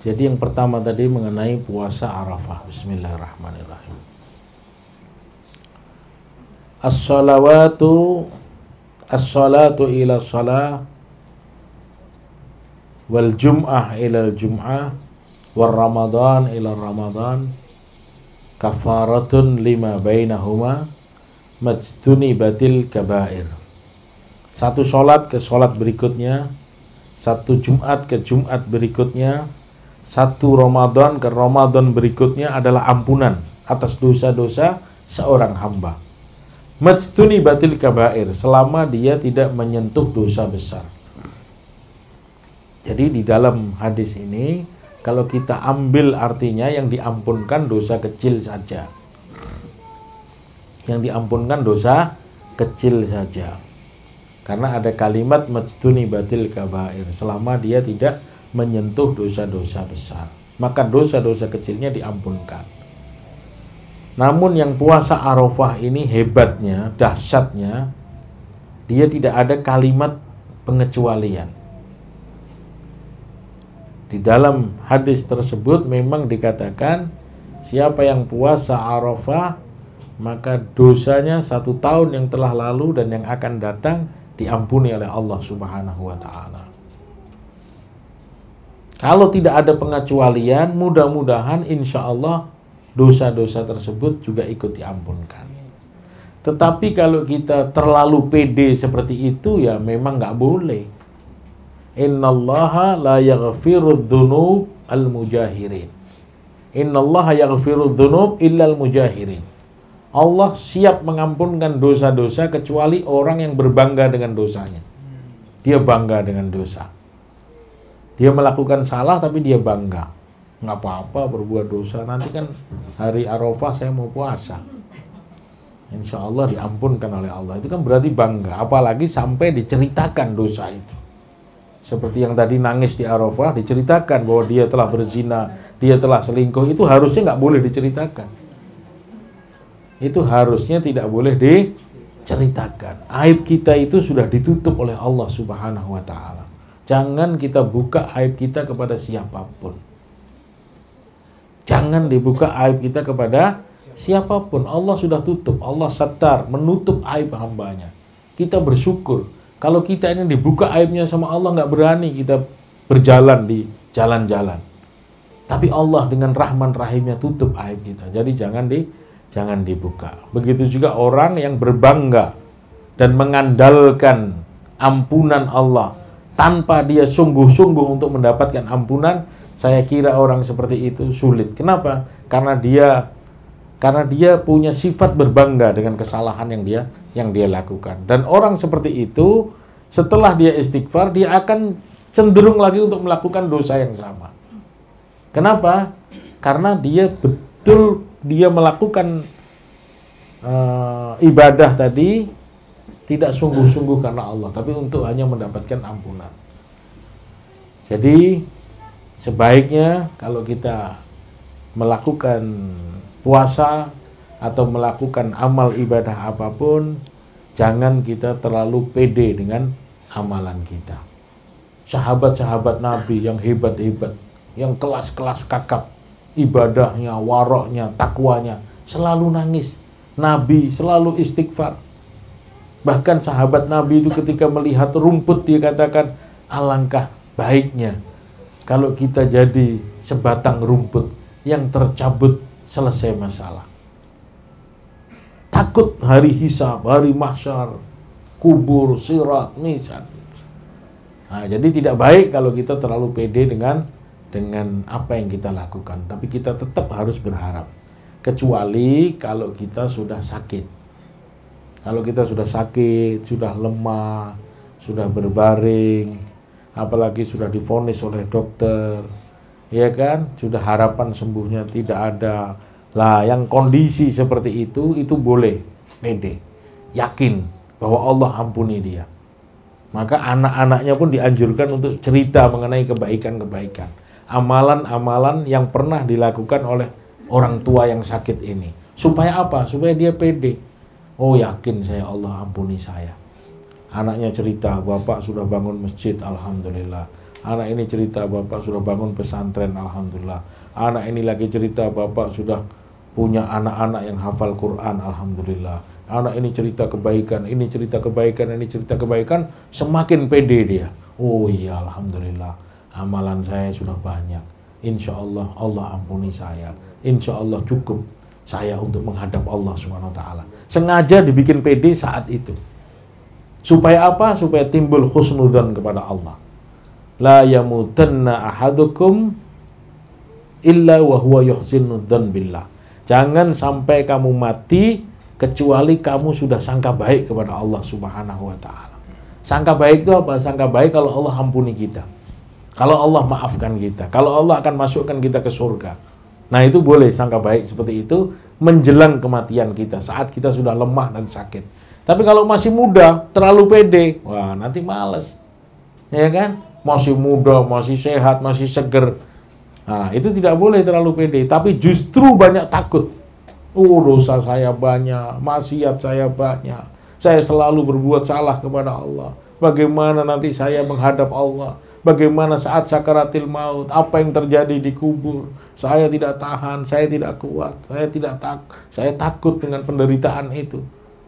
Jadi yang pertama tadi mengenai puasa Arafah. Bismillahirrahmanirrahim. As-salawatu as-salatu ila salah wal jum'ah ila jum'ah wal ramadhan ila ramadhan. kafaratun lima bainahuma majtuni batil kabair satu sholat ke sholat berikutnya satu jumat ke jumat berikutnya satu Ramadan ke Ramadan berikutnya adalah ampunan atas dosa-dosa seorang hamba. Majtuni batil kabair selama dia tidak menyentuh dosa besar. Jadi di dalam hadis ini kalau kita ambil artinya yang diampunkan dosa kecil saja. Yang diampunkan dosa kecil saja. Karena ada kalimat majtuni batil kabair selama dia tidak menyentuh dosa-dosa besar. Maka dosa-dosa kecilnya diampunkan. Namun yang puasa Arafah ini hebatnya, dahsyatnya, dia tidak ada kalimat pengecualian. Di dalam hadis tersebut memang dikatakan siapa yang puasa Arafah maka dosanya satu tahun yang telah lalu dan yang akan datang diampuni oleh Allah Subhanahu wa taala. Kalau tidak ada pengecualian, mudah-mudahan insya Allah dosa-dosa tersebut juga ikut diampunkan. Tetapi kalau kita terlalu pede seperti itu, ya memang nggak boleh. Innallaha la yaghfiru dhunub al-mujahirin. Innallaha yaghfiru dhunub al mujahirin. Allah siap mengampunkan dosa-dosa kecuali orang yang berbangga dengan dosanya. Dia bangga dengan dosa dia melakukan salah tapi dia bangga. Nggak apa-apa berbuat dosa. Nanti kan hari Arafah saya mau puasa. Insya Allah diampunkan oleh Allah. Itu kan berarti bangga. Apalagi sampai diceritakan dosa itu. Seperti yang tadi nangis di Arafah diceritakan bahwa dia telah berzina, dia telah selingkuh. Itu harusnya nggak boleh diceritakan. Itu harusnya tidak boleh diceritakan ceritakan. Aib kita itu sudah ditutup oleh Allah Subhanahu wa taala. Jangan kita buka aib kita kepada siapapun. Jangan dibuka aib kita kepada siapapun. Allah sudah tutup, Allah setar menutup aib hambanya. Kita bersyukur. Kalau kita ini dibuka aibnya sama Allah, nggak berani kita berjalan di jalan-jalan. Tapi Allah dengan rahman rahimnya tutup aib kita. Jadi jangan di jangan dibuka. Begitu juga orang yang berbangga dan mengandalkan ampunan Allah tanpa dia sungguh-sungguh untuk mendapatkan ampunan, saya kira orang seperti itu sulit. Kenapa? Karena dia karena dia punya sifat berbangga dengan kesalahan yang dia yang dia lakukan. Dan orang seperti itu setelah dia istighfar dia akan cenderung lagi untuk melakukan dosa yang sama. Kenapa? Karena dia betul dia melakukan uh, ibadah tadi tidak nah. sungguh-sungguh karena Allah, tapi untuk hanya mendapatkan ampunan. Jadi sebaiknya kalau kita melakukan puasa atau melakukan amal ibadah apapun, jangan kita terlalu pede dengan amalan kita. Sahabat-sahabat Nabi yang hebat-hebat, yang kelas-kelas kakap, ibadahnya, waroknya, takwanya, selalu nangis. Nabi selalu istighfar Bahkan sahabat Nabi itu ketika melihat rumput dia katakan alangkah baiknya kalau kita jadi sebatang rumput yang tercabut selesai masalah. Takut hari hisab, hari mahsyar, kubur, sirat, nisan. Nah, jadi tidak baik kalau kita terlalu pede dengan dengan apa yang kita lakukan, tapi kita tetap harus berharap. Kecuali kalau kita sudah sakit kalau kita sudah sakit, sudah lemah, sudah berbaring, apalagi sudah difonis oleh dokter, ya kan, sudah harapan sembuhnya tidak ada. Lah, yang kondisi seperti itu itu boleh pede, yakin bahwa Allah ampuni dia. Maka anak-anaknya pun dianjurkan untuk cerita mengenai kebaikan-kebaikan, amalan-amalan yang pernah dilakukan oleh orang tua yang sakit ini. Supaya apa? Supaya dia pede Oh yakin saya Allah ampuni saya. Anaknya cerita, bapak sudah bangun masjid, alhamdulillah. Anak ini cerita, bapak sudah bangun pesantren, alhamdulillah. Anak ini lagi cerita, bapak sudah punya anak-anak yang hafal Quran, alhamdulillah. Anak ini cerita kebaikan, ini cerita kebaikan, ini cerita kebaikan, semakin pede dia. Oh iya, alhamdulillah. Amalan saya sudah banyak. Insya Allah, Allah ampuni saya. Insya Allah cukup saya untuk menghadap Allah Subhanahu Wa Taala sengaja dibikin pede saat itu. Supaya apa? Supaya timbul khusnudan kepada Allah. La yamutanna ahadukum illa wa huwa yuhsinudzan billah. Jangan sampai kamu mati kecuali kamu sudah sangka baik kepada Allah Subhanahu wa taala. Sangka baik itu apa? Sangka baik kalau Allah ampuni kita. Kalau Allah maafkan kita, kalau Allah akan masukkan kita ke surga. Nah, itu boleh sangka baik seperti itu menjelang kematian kita, saat kita sudah lemah dan sakit. Tapi kalau masih muda, terlalu pede, wah nanti males. Ya kan? Masih muda, masih sehat, masih seger. Nah, itu tidak boleh terlalu pede, tapi justru banyak takut. Oh, dosa saya banyak, maksiat saya banyak. Saya selalu berbuat salah kepada Allah. Bagaimana nanti saya menghadap Allah? bagaimana saat sakaratil maut, apa yang terjadi di kubur. Saya tidak tahan, saya tidak kuat, saya tidak tak, saya takut dengan penderitaan itu.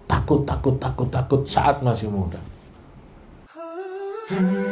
Takut, takut, takut, takut saat masih muda. Hmm.